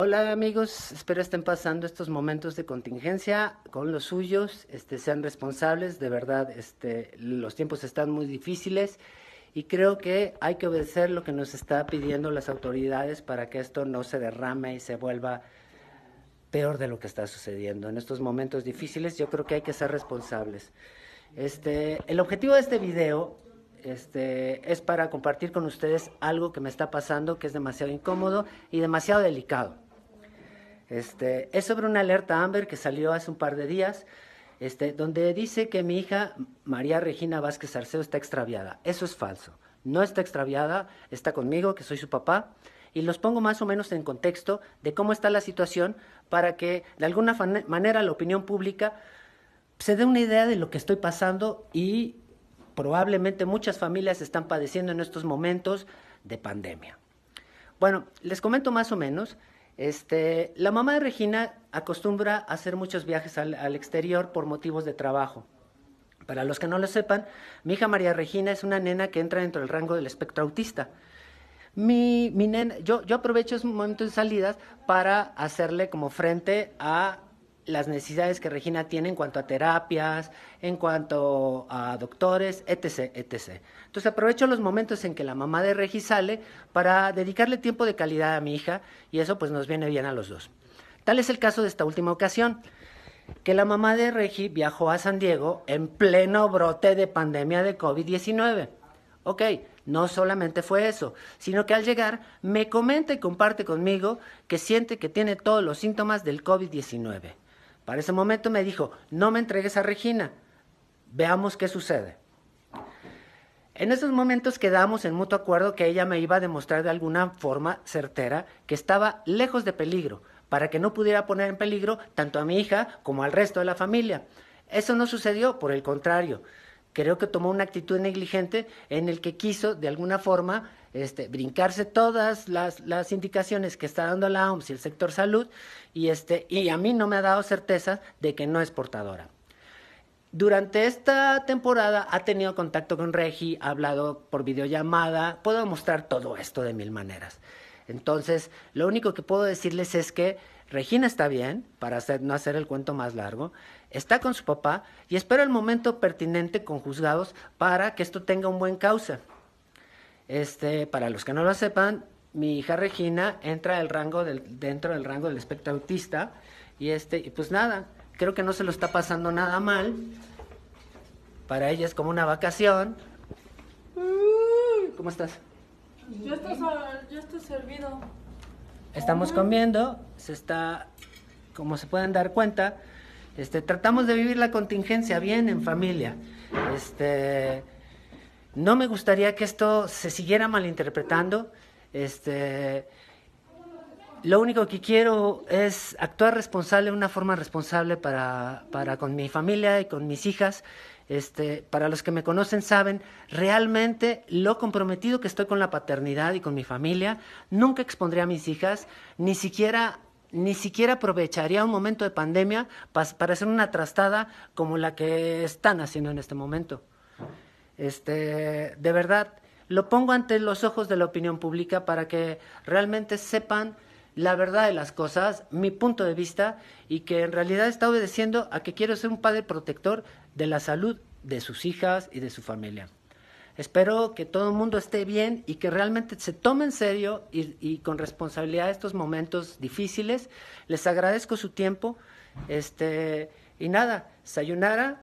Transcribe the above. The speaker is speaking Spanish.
Hola amigos, espero estén pasando estos momentos de contingencia con los suyos, este, sean responsables, de verdad este, los tiempos están muy difíciles y creo que hay que obedecer lo que nos está pidiendo las autoridades para que esto no se derrame y se vuelva peor de lo que está sucediendo. En estos momentos difíciles yo creo que hay que ser responsables. Este, el objetivo de este video este, es para compartir con ustedes algo que me está pasando que es demasiado incómodo y demasiado delicado. Este, es sobre una alerta Amber que salió hace un par de días, este, donde dice que mi hija María Regina Vázquez Arceo está extraviada. Eso es falso. No está extraviada, está conmigo, que soy su papá, y los pongo más o menos en contexto de cómo está la situación para que de alguna manera la opinión pública se dé una idea de lo que estoy pasando y probablemente muchas familias están padeciendo en estos momentos de pandemia. Bueno, les comento más o menos. Este, la mamá de Regina acostumbra a hacer muchos viajes al, exterior por motivos de trabajo. Para los que no lo sepan, mi hija María Regina es una nena que entra dentro del rango del espectro autista. Mi, yo, yo aprovecho esos momentos de salidas para hacerle como frente a las necesidades que Regina tiene en cuanto a terapias, en cuanto a doctores, etc., etc. Entonces aprovecho los momentos en que la mamá de Regi sale para dedicarle tiempo de calidad a mi hija y eso pues nos viene bien a los dos. Tal es el caso de esta última ocasión, que la mamá de Regi viajó a San Diego en pleno brote de pandemia de COVID-19. Ok, no solamente fue eso, sino que al llegar me comenta y comparte conmigo que siente que tiene todos los síntomas del COVID-19. Para ese momento me dijo, no me entregues a Regina, veamos qué sucede. En esos momentos quedamos en mutuo acuerdo que ella me iba a demostrar de alguna forma certera que estaba lejos de peligro, para que no pudiera poner en peligro tanto a mi hija como al resto de la familia. Eso no sucedió, por el contrario, creo que tomó una actitud negligente en el que quiso, de alguna forma, este, brincarse todas las, indicaciones que está dando la OMS y el sector salud, y, este, y a mí no me ha dado certeza de que no es portadora. Durante esta temporada ha tenido contacto con Regi, ha hablado por videollamada, puedo mostrar todo esto de mil maneras. Entonces, lo único que puedo decirles es que Regina está bien, para hacer, no hacer el cuento más largo, está con su papá y espera el momento pertinente con juzgados para que esto tenga un buen causa. Este, para los que no lo sepan, mi hija Regina entra el rango del, dentro del rango del espectro autista y este, y pues nada, creo que no se lo está pasando nada mal. Para ella es como una vacación. ¿Cómo estás? Ya estoy servido. Estamos comiendo, se está, como se pueden dar cuenta, este, tratamos de vivir la contingencia bien en familia. Este, no me gustaría que esto se siguiera malinterpretando. Este, lo único que quiero es actuar responsable, una forma responsable para, con mi familia y con mis hijas. Este, para los que me conocen saben realmente lo comprometido que estoy con la paternidad y con mi familia. Nunca expondría a mis hijas, ni siquiera ni siquiera aprovecharía un momento de pandemia para hacer una trastada como la que están haciendo en este momento. Este, de verdad, lo pongo ante los ojos de la opinión pública para que realmente sepan la verdad de las cosas, mi punto de vista, y que en realidad está obedeciendo a que quiero ser un padre protector de la salud de sus hijas y de su familia. Espero que todo el mundo esté bien y que realmente se tome en serio y, con responsabilidad estos momentos difíciles. Les agradezco su tiempo. Este, y nada, Sayonara,